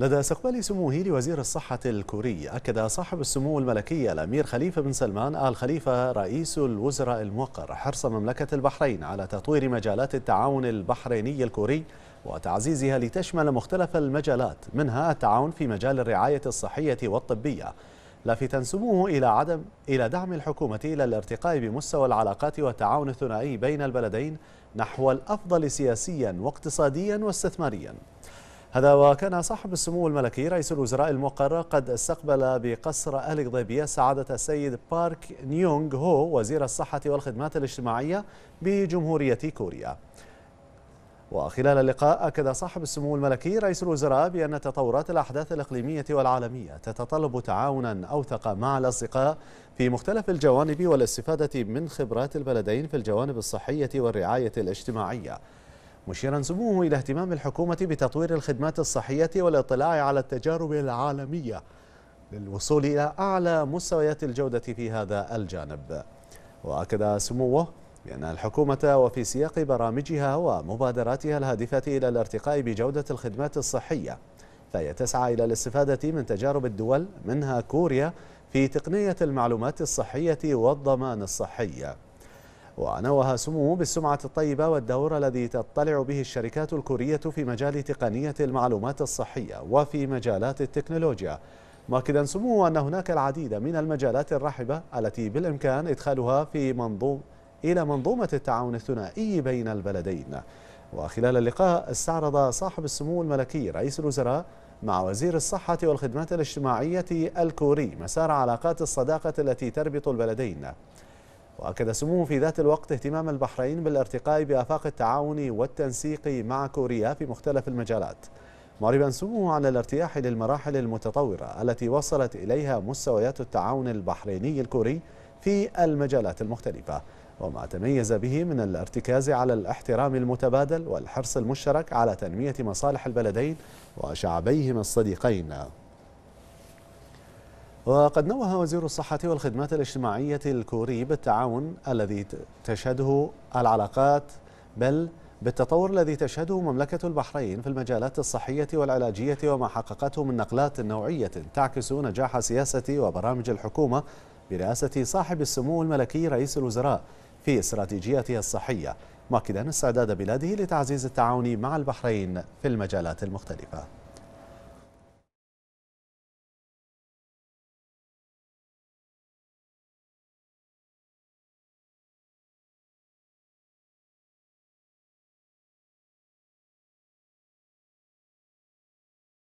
لدى استقبال سموه لوزير الصحة الكوري أكد صاحب السمو الملكي الأمير خليفة بن سلمان آل خليفة رئيس الوزراء الموقر حرص مملكة البحرين على تطوير مجالات التعاون البحريني الكوري وتعزيزها لتشمل مختلف المجالات منها التعاون في مجال الرعاية الصحية والطبية لافتا سموه إلى عدم إلى دعم الحكومة إلى الارتقاء بمستوى العلاقات والتعاون الثنائي بين البلدين نحو الأفضل سياسيا واقتصاديا واستثماريا هذا وكان صاحب السمو الملكي رئيس الوزراء المقرر قد استقبل بقصر أهل قضيبية سعادة السيد بارك نيونغ هو وزير الصحة والخدمات الاجتماعية بجمهورية كوريا وخلال اللقاء أكد صاحب السمو الملكي رئيس الوزراء بأن تطورات الأحداث الإقليمية والعالمية تتطلب تعاونا أوثق مع الأصدقاء في مختلف الجوانب والاستفادة من خبرات البلدين في الجوانب الصحية والرعاية الاجتماعية مشيرا سموه إلى اهتمام الحكومة بتطوير الخدمات الصحية والاطلاع على التجارب العالمية للوصول إلى أعلى مستويات الجودة في هذا الجانب وأكد سموه بأن الحكومة وفي سياق برامجها ومبادراتها الهادفة إلى الارتقاء بجودة الخدمات الصحية فهي تسعى إلى الاستفادة من تجارب الدول منها كوريا في تقنية المعلومات الصحية والضمان الصحي ونوه سموه بالسمعة الطيبة والدور الذي تطلع به الشركات الكورية في مجال تقنية المعلومات الصحية وفي مجالات التكنولوجيا مؤكدا سموه أن هناك العديد من المجالات الرحبة التي بالإمكان إدخالها في منظوم إلى منظومة التعاون الثنائي بين البلدين وخلال اللقاء استعرض صاحب السمو الملكي رئيس الوزراء مع وزير الصحة والخدمات الاجتماعية الكوري مسار علاقات الصداقة التي تربط البلدين وأكد سموه في ذات الوقت اهتمام البحرين بالارتقاء بآفاق التعاون والتنسيق مع كوريا في مختلف المجالات معربا سموه على الارتياح للمراحل المتطورة التي وصلت إليها مستويات التعاون البحريني الكوري في المجالات المختلفة وما تميز به من الارتكاز على الاحترام المتبادل والحرص المشترك على تنمية مصالح البلدين وشعبيهما الصديقين وقد نوه وزير الصحة والخدمات الاجتماعية الكوري بالتعاون الذي تشهده العلاقات بل بالتطور الذي تشهده مملكة البحرين في المجالات الصحية والعلاجية وما حققته من نقلات نوعية تعكس نجاح سياسة وبرامج الحكومة برئاسة صاحب السمو الملكي رئيس الوزراء في استراتيجيته الصحية مؤكدا استعداد بلاده لتعزيز التعاون مع البحرين في المجالات المختلفة